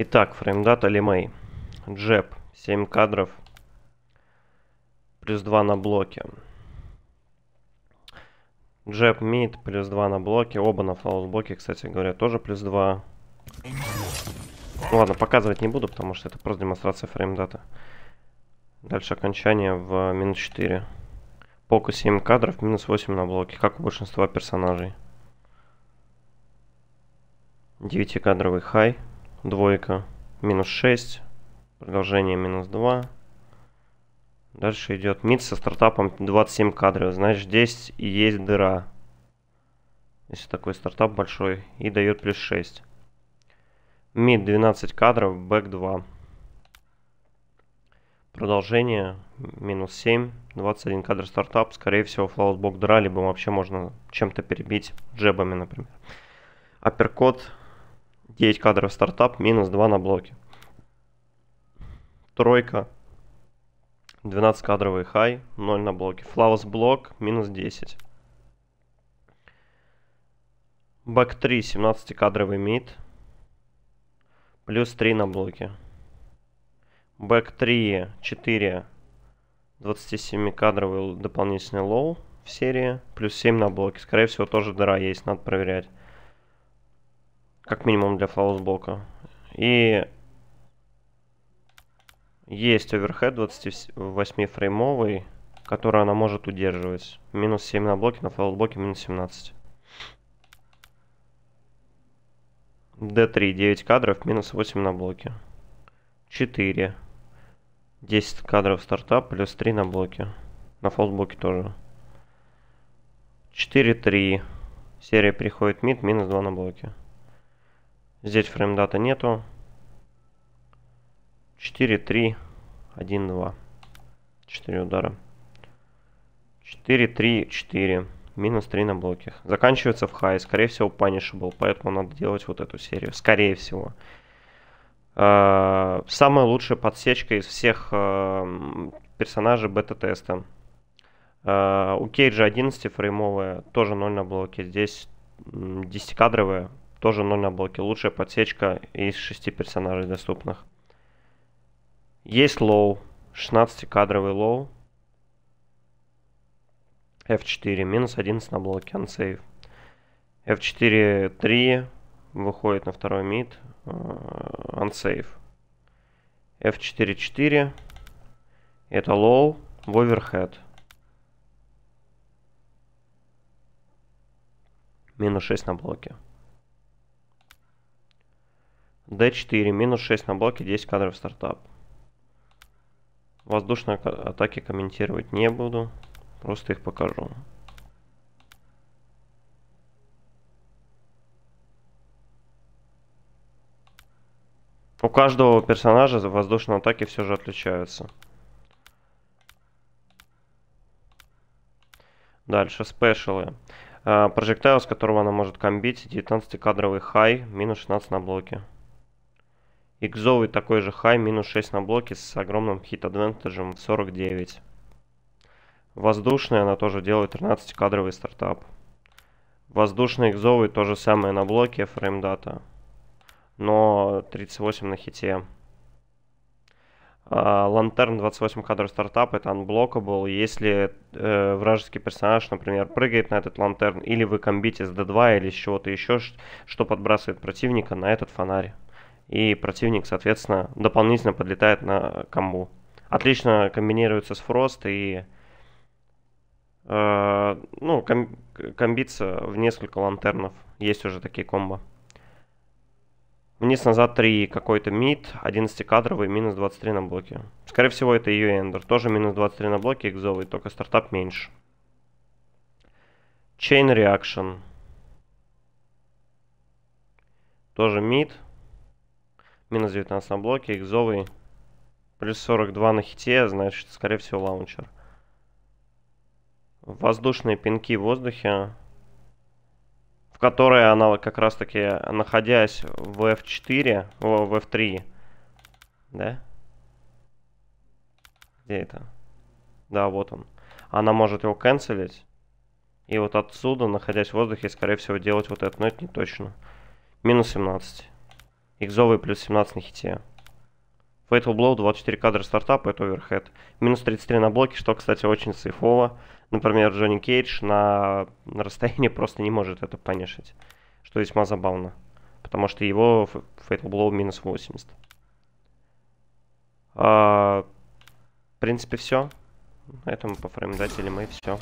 Итак, фреймдата LeMay. Джеб, 7 кадров, плюс 2 на блоке. Джеб мид, плюс 2 на блоке. Оба на флаус-блоке, кстати говоря, тоже плюс 2. Ну ладно, показывать не буду, потому что это просто демонстрация фреймдата. Дальше окончание в минус 4. Поку 7 кадров, минус 8 на блоке, как у большинства персонажей. 9-кадровый хай. Двойка. Минус 6. Продолжение минус 2. Дальше идет мид со стартапом 27 кадров. Значит, здесь и есть дыра. Если такой стартап большой. И дает плюс 6. Мид 12 кадров, бэк 2. Продолжение минус 7, 21 кадр стартап. Скорее всего, флаутбок дыра, либо вообще можно чем-то перебить джебами, например. Апперкот 9 кадров стартап, минус 2 на блоке. Тройка, 12 кадровый хай, 0 на блоке. Флаус блок, минус 10. Бэк 3, 17 кадровый мид, плюс 3 на блоке. Бэк 3, 4, 27 кадровый дополнительный лоу в серии, плюс 7 на блоке. Скорее всего, тоже дыра есть, надо проверять. Как минимум для фаусблока. И есть оверхед 28 фреймовый, который она может удерживать. Минус 7 на блоке, на фаулблоке минус 17. D3, 9 кадров, минус 8 на блоке. 4. 10 кадров стартап, плюс 3 на блоке. На фолдблоке тоже. 4-3. Серия приходит мид, минус 2 на блоке. Здесь фрейм дата нету. 4, 3, 1, 2. 4 удара. 4, 3, 4. Минус 3 на блоке. Заканчивается в хай. Скорее всего, punishable. Поэтому надо делать вот эту серию. Скорее всего. Э, самая лучшая подсечка из всех э, персонажей бета-теста. Э, у Кейджа 11 фреймовая. Тоже 0 на блоке. Здесь 10-кадровая. Тоже 0 на блоке. Лучшая подсечка из 6 персонажей доступных. Есть лоу. 16-кадровый лоу. F4. Минус 11 на блоке. Unsafe. F4 3 выходит на второй мид. unsafe. F4 4. Это лоу в overhead. Минус 6 на блоке d4, минус 6 на блоке, 10 кадров стартап. Воздушные атаки комментировать не буду, просто их покажу. У каждого персонажа воздушные атаки все же отличаются. Дальше, спешилы. А, прожектайл, с которого она может комбить, 19 кадровый хай, минус 16 на блоке. Икзовый такой же хай, минус 6 на блоке с огромным хит-адвентажем в 49. Воздушный она тоже делает 13-кадровый стартап. Воздушный экзовый то же самое на блоке, фреймдата. Но 38 на хите. Лантерн uh, 28 кадров стартап это unblockable. Если э, вражеский персонаж, например, прыгает на этот лантерн, или вы комбите с D2 или с чего-то еще, что подбрасывает противника на этот фонарь и противник, соответственно, дополнительно подлетает на комбу. Отлично комбинируется с Фрост и э, ну, ком, комбится в несколько лантернов. Есть уже такие комбо. Вниз-назад 3 какой-то мид, 11-кадровый, минус 23 на блоке. Скорее всего, это ее эндер. Тоже минус 23 на блоке, экзовый, только стартап меньше. Chain Reaction. Тоже мид, Минус 19 на блоке, экзовый. Плюс 42 на хите, значит, скорее всего, лаунчер. Воздушные пинки в воздухе, в которые она как раз-таки, находясь в F4, о, в F3, да? Где это? Да, вот он. Она может его канцелить. И вот отсюда, находясь в воздухе, скорее всего, делать вот это. Но это не точно. Минус 17. Икзовый плюс 17 на хите. Fatal Blow, 24 кадра стартапа, это оверхед. Минус 33 на блоке, что, кстати, очень сейфово. Например, Джонни Кейдж на, на расстоянии просто не может это понишить, что весьма забавно. Потому что его Fatal Blow минус 80. А, в принципе, все. На этом по фреймдателям и все.